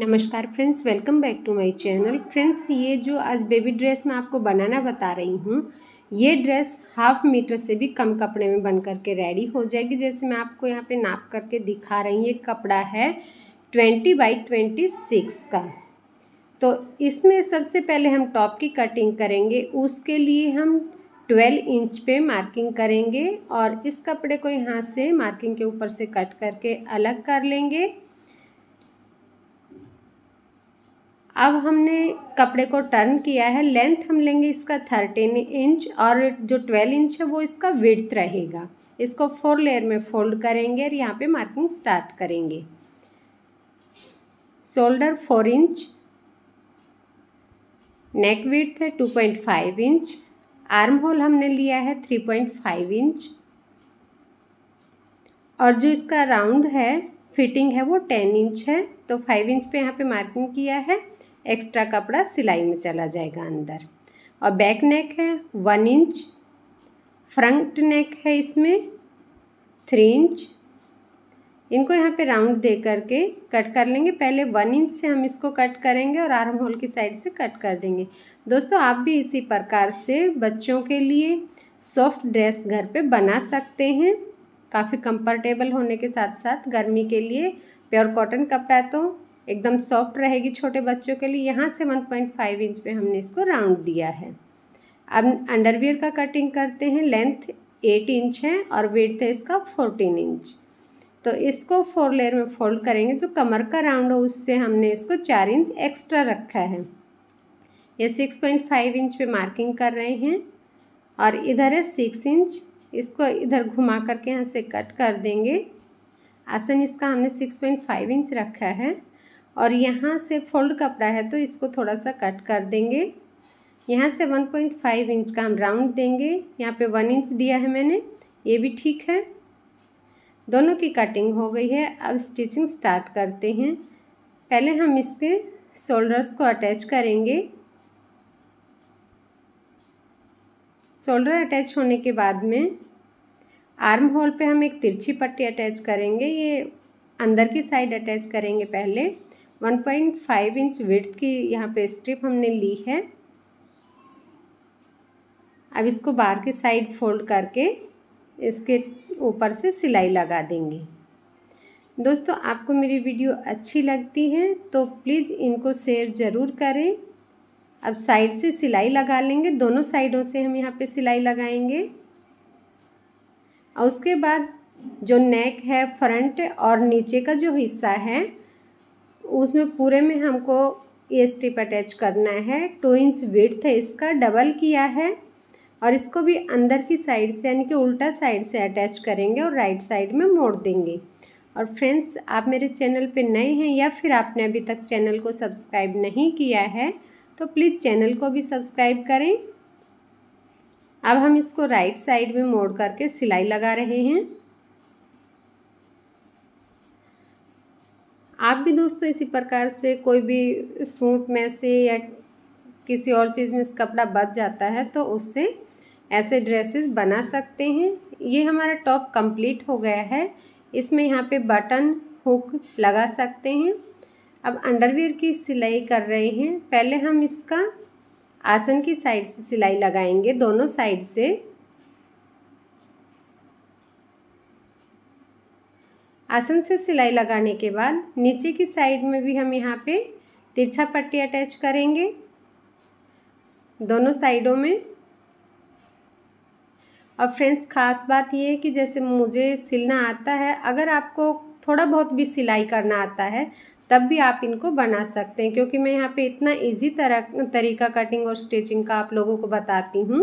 नमस्कार friends welcome back to my channel friends ये जो आज बेबी ड्रेस मैं आपको बनाना बता रही हूँ ये ड्रेस हाफ मीटर से भी कम कपड़े में बन करके रेडी हो जाएगी जैसे मैं आपको यहाँ पे नाप करके दिखा रही हूँ ये कपड़ा है ट्वेंटी बाई ट्वेंटी सिक्स का तो इसमें सबसे पहले हम टॉप की कटिंग करेंगे उसके लिए हम ट्वेल्व इंच पे मार्किंग करेंगे और इस कपड़े को यहाँ से मार्किंग के ऊपर से कट करके अलग कर लेंगे अब हमने कपड़े को टर्न किया है लेंथ हम लेंगे इसका थर्टीन इंच और जो ट्वेल्व इंच है वो इसका विड्थ रहेगा इसको फोर लेयर में फोल्ड करेंगे और यहाँ पे मार्किंग स्टार्ट करेंगे shoulder four inch neck width है two point five inch arm hole हमने लिया है थ्री पॉइंट फाइव इंच और जो इसका राउंड है फिटिंग है वो टेन इंच है तो फाइव इंच पे यहाँ पे मार्किंग किया है एक्स्ट्रा कपड़ा सिलाई में चला जाएगा अंदर और बैक नेक है वन इंच फ्रंट नेक है इसमें थ्री इंच इनको यहाँ पे राउंड दे करके कट कर लेंगे पहले वन इंच से हम इसको कट करेंगे और आर्म होल की साइड से कट कर देंगे दोस्तों आप भी इसी प्रकार से बच्चों के लिए सॉफ्ट ड्रेस घर पे बना सकते हैं काफ़ी कंफर्टेबल होने के साथ साथ गर्मी के लिए प्योर कॉटन कपड़ा तो एकदम सॉफ्ट रहेगी छोटे बच्चों के लिए यहाँ से 1.5 इंच पे हमने इसको राउंड दिया है अब अंडरवियर का कटिंग करते हैं लेंथ एट इंच है और वेट है इसका फोर्टीन इंच तो इसको फोर लेयर में फोल्ड करेंगे जो कमर का राउंड हो उससे हमने इसको चार इंच एक्स्ट्रा रखा है ये सिक्स पॉइंट फाइव इंच पे मार्किंग कर रहे हैं और इधर है सिक्स इंच इसको इधर घुमा करके यहाँ से कट कर देंगे आसन इसका हमने सिक्स पॉइंट फाइव इंच रखा है और यहाँ से फोल्ड कपड़ा है तो इसको थोड़ा सा कट कर देंगे यहाँ से वन पॉइंट फाइव इंच का हम राउंड देंगे यहाँ पे वन इंच दिया है मैंने ये भी ठीक है दोनों की कटिंग हो गई है अब स्टिचिंग स्टार्ट करते हैं पहले हम इसके शोल्डर्स को अटैच करेंगे शोल्डर अटैच होने के बाद में आर्म होल पे हम एक तिरछी पट्टी अटैच करेंगे ये अंदर की साइड अटैच करेंगे पहले 1.5 इंच विड्थ की यहाँ पे स्ट्रिप हमने ली है अब इसको बाहर की साइड फोल्ड करके इसके ऊपर से सिलाई लगा देंगे दोस्तों आपको मेरी वीडियो अच्छी लगती है तो प्लीज़ इनको शेयर ज़रूर करें अब साइड से सिलाई लगा लेंगे दोनों साइडों से हम यहाँ पे सिलाई लगाएंगे और उसके बाद जो नेक है फ्रंट और नीचे का जो हिस्सा है उसमें पूरे में हमको ये स्ट्रिप अटैच करना है टू इंच विड्थ है इसका डबल किया है और इसको भी अंदर की साइड से यानी कि उल्टा साइड से अटैच करेंगे और राइट साइड में मोड़ देंगे और फ्रेंड्स आप मेरे चैनल पे नए हैं या फिर आपने अभी तक चैनल को सब्सक्राइब नहीं किया है तो प्लीज़ चैनल को भी सब्सक्राइब करें अब हम इसको राइट साइड में मोड़ करके सिलाई लगा रहे हैं आप भी दोस्तों इसी प्रकार से कोई भी सूट में से या किसी और चीज़ में कपड़ा बच जाता है तो उससे ऐसे ड्रेसेस बना सकते हैं ये हमारा टॉप कंप्लीट हो गया है इसमें यहाँ पे बटन हुक लगा सकते हैं अब अंडरवियर की सिलाई कर रहे हैं पहले हम इसका आसन की साइड से सिलाई लगाएंगे दोनों साइड से आसन से सिलाई लगाने के बाद नीचे की साइड में भी हम यहाँ पे तिरछा पट्टी अटैच करेंगे दोनों साइडों में और फ्रेंड्स ख़ास बात ये है कि जैसे मुझे सिलना आता है अगर आपको थोड़ा बहुत भी सिलाई करना आता है तब भी आप इनको बना सकते हैं क्योंकि मैं यहाँ पे इतना इजी तरह तरीका कटिंग और स्टिचिंग का आप लोगों को बताती हूँ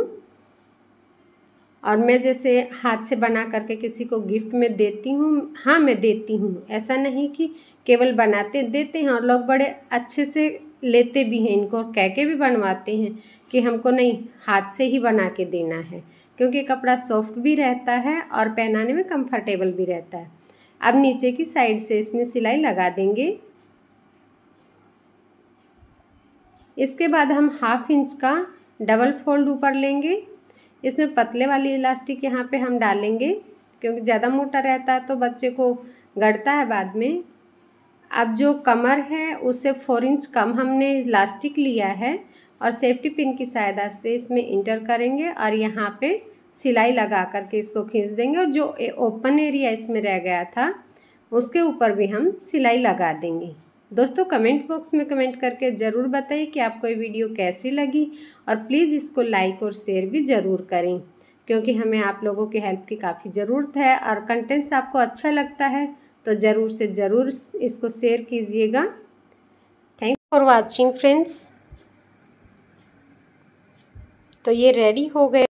और मैं जैसे हाथ से बना करके किसी को गिफ्ट में देती हूँ हाँ मैं देती हूँ ऐसा नहीं कि केवल बनाते देते हैं और लोग बड़े अच्छे से लेते भी हैं इनको कह के भी बनवाते हैं कि हमको नहीं हाथ से ही बना के देना है क्योंकि कपड़ा सॉफ्ट भी रहता है और पहनाने में कंफर्टेबल भी रहता है अब नीचे की साइड से इसमें सिलाई लगा देंगे इसके बाद हम हाफ इंच का डबल फोल्ड ऊपर लेंगे इसमें पतले वाली इलास्टिक यहाँ पे हम डालेंगे क्योंकि ज़्यादा मोटा रहता है तो बच्चे को गढ़ता है बाद में अब जो कमर है उससे फोर इंच कम हमने इलास्टिक लिया है और सेफ्टी पिन की सहायता से इसमें इंटर करेंगे और यहाँ पे सिलाई लगा करके इसको खींच देंगे और जो ओपन एरिया इसमें रह गया था उसके ऊपर भी हम सिलाई लगा देंगे दोस्तों कमेंट बॉक्स में कमेंट करके ज़रूर बताइए कि आपको ये वीडियो कैसी लगी और प्लीज़ इसको लाइक और शेयर भी ज़रूर करें क्योंकि हमें आप लोगों की हेल्प की काफ़ी ज़रूरत है और कंटेंट्स आपको अच्छा लगता है तो ज़रूर से ज़रूर इसको शेयर कीजिएगा थैंक फॉर वॉचिंग फ्रेंड्स तो ये रेडी हो गए